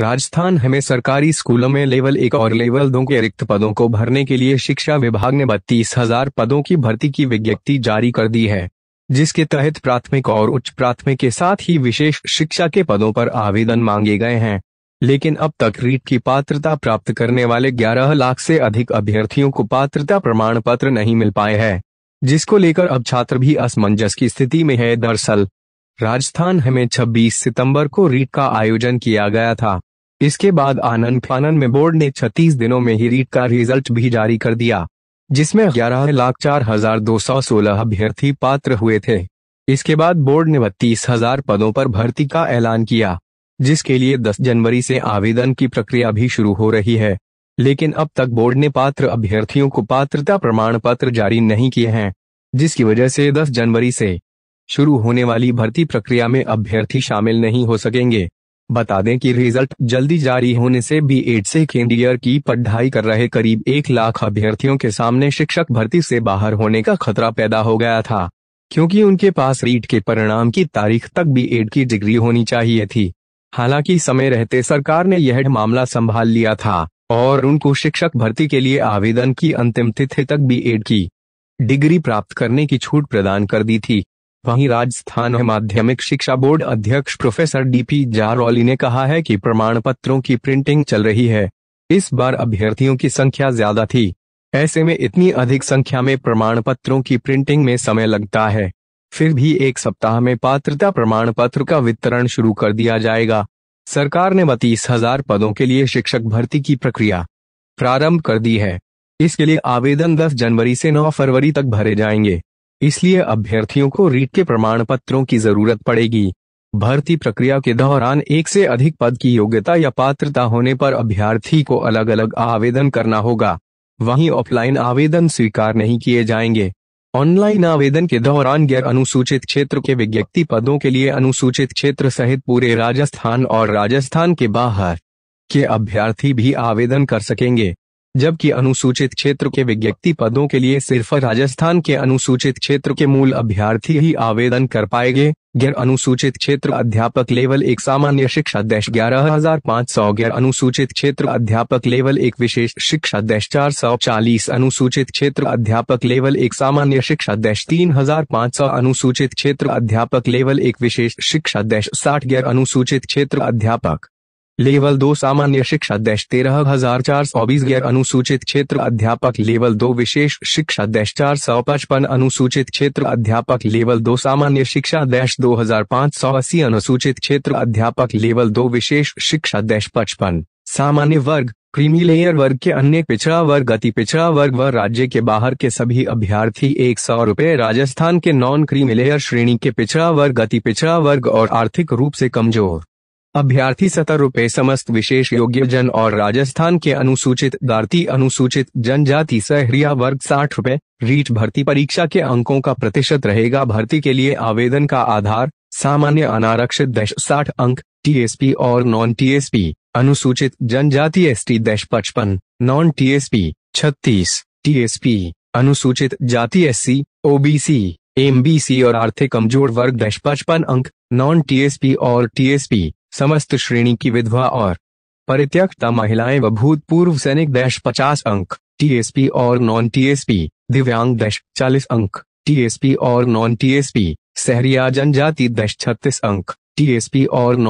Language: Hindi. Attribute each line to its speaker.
Speaker 1: राजस्थान में सरकारी स्कूलों में लेवल एक और लेवल दो के रिक्त पदों को भरने के लिए शिक्षा विभाग ने बत्तीस हजार पदों की भर्ती की विज्ञप्ति जारी कर दी है जिसके तहत प्राथमिक और उच्च प्राथमिक के साथ ही विशेष शिक्षा के पदों पर आवेदन मांगे गए हैं लेकिन अब तक रीट की पात्रता प्राप्त करने वाले 11 लाख से अधिक अभ्यर्थियों को पात्रता प्रमाण पत्र नहीं मिल पाए हैं जिसको लेकर अब छात्र भी असमंजस की स्थिति में है दरअसल राजस्थान में 26 सितंबर को रीट का आयोजन किया गया था इसके बाद आनंद फानन में बोर्ड ने 36 दिनों में ही रीट का रिजल्ट भी जारी कर दिया जिसमें ग्यारह लाख चार हजार दो सौ सोलह अभ्यर्थी पात्र हुए थे इसके बाद बोर्ड ने बत्तीस हजार पदों पर भर्ती का ऐलान किया जिसके लिए 10 जनवरी से आवेदन की प्रक्रिया भी शुरू हो रही है लेकिन अब तक बोर्ड ने पात्र अभ्यर्थियों को पात्रता प्रमाण पत्र जारी नहीं किए हैं जिसकी वजह से 10 जनवरी से शुरू होने वाली भर्ती प्रक्रिया में अभ्यर्थी शामिल नहीं हो सकेंगे बता दें कि रिजल्ट जल्दी जारी होने से बी एड सेकेंड ईयर की पढ़ाई कर रहे करीब एक लाख अभ्यर्थियों के सामने शिक्षक भर्ती से बाहर होने का खतरा पैदा हो गया था क्योंकि उनके पास रीट के परिणाम की तारीख तक बी एड की डिग्री होनी चाहिए थी हालांकि समय रहते सरकार ने यह मामला संभाल लिया था और उनको शिक्षक भर्ती के लिए आवेदन की अंतिम तिथि तक बी एड की डिग्री प्राप्त करने की छूट प्रदान कर दी थी वहीं राजस्थान माध्यमिक शिक्षा बोर्ड अध्यक्ष प्रोफेसर डीपी जारौली ने कहा है कि प्रमाण पत्रों की प्रिंटिंग चल रही है इस बार अभ्यर्थियों की संख्या ज्यादा थी ऐसे में इतनी अधिक संख्या में प्रमाण पत्रों की प्रिंटिंग में समय लगता है फिर भी एक सप्ताह में पात्रता प्रमाण पत्र का वितरण शुरू कर दिया जाएगा सरकार ने बत्तीस हजार पदों के लिए शिक्षक भर्ती की प्रक्रिया प्रारंभ कर दी है इसके लिए आवेदन 10 जनवरी से 9 फरवरी तक भरे जाएंगे इसलिए अभ्यर्थियों को रीट के प्रमाण पत्रों की जरूरत पड़ेगी भर्ती प्रक्रिया के दौरान एक से अधिक पद की योग्यता या पात्रता होने पर अभ्यर्थी को अलग अलग आवेदन करना होगा वहीं ऑफलाइन आवेदन स्वीकार नहीं किए जाएंगे ऑनलाइन आवेदन के दौरान गैर अनुसूचित क्षेत्र के विज्ञप्ति पदों के लिए अनुसूचित क्षेत्र सहित पूरे राजस्थान और राजस्थान के बाहर के अभ्यर्थी भी आवेदन कर सकेंगे जबकि अनुसूचित क्षेत्र के विज्ञप्ति पदों के लिए सिर्फ राजस्थान के अनुसूचित क्षेत्र के मूल अभ्यर्थी ही आवेदन कर पाएंगे गैर अनुसूचित क्षेत्र अध्यापक लेवल एक सामान्य शिक्षा देश ग्यारह हजार पाँच सौ गैर अनुसूचित क्षेत्र अध्यापक लेवल एक विशेष शिक्षा देश चार सौ चालीस अनुसूचित क्षेत्र अध्यापक लेवल एक सामान्य शिक्षा देश तीन हजार पाँच सौ अनुसूचित क्षेत्र अध्यापक लेवल एक विशेष शिक्षा देश साठ गैर अनुसूचित क्षेत्र अध्यापक लेवल दो सामान्य शिक्षा देश तेरह हजार चार सौ बीस गैर अनुसूचित क्षेत्र अध्यापक लेवल दो विशेष शिक्षा देश चार सौ पचपन अनुसूचित क्षेत्र अध्यापक लेवल दो सामान्य शिक्षा देश दो हजार पाँच सौ अस्सी अनुसूचित क्षेत्र अध्यापक लेवल दो विशेष शिक्षा देश पचपन सामान्य वर्ग क्रीमी लेयर वर्ग के अन्य पिछड़ा वर्ग अति पिछड़ा वर्ग व राज्य के बाहर के सभी अभ्यर्थी एक सौ रूपए राजस्थान के नॉन क्रीमी लेयर श्रेणी के पिछड़ा वर्ग अति पिछड़ा वर्ग और आर्थिक रूप से कमजोर अभ्यर्थी सत्तर रूपए समस्त विशेष योग्य जन और राजस्थान के अनुसूचित दारती अनुसूचित जनजाति सहरिया वर्ग साठ रूपए रीट भर्ती परीक्षा के अंकों का प्रतिशत रहेगा भर्ती के लिए आवेदन का आधार सामान्य अनारक्षित दश साठ अंक टीएसपी और नॉन टीएसपी अनुसूचित जनजाति एस टी दश पचपन नॉन टीएसपी छत्तीस टीएसपी अनुसूचित जाति एससी ओबीसी सी और आर्थिक कमजोर वर्ग दश पचपन अंक नॉन टीएसपी और टीएसपी समस्त श्रेणी की विधवा और परित्यक्ता महिलाएं व भूतपूर्व सैनिक डैश पचास अंक टीएसपी और नॉन टीएसपी दिव्यांग डैश चालीस अंक टीएसपी और नॉन टीएसपी शहरिया जनजाति डैश छत्तीस अंक टीएसपी और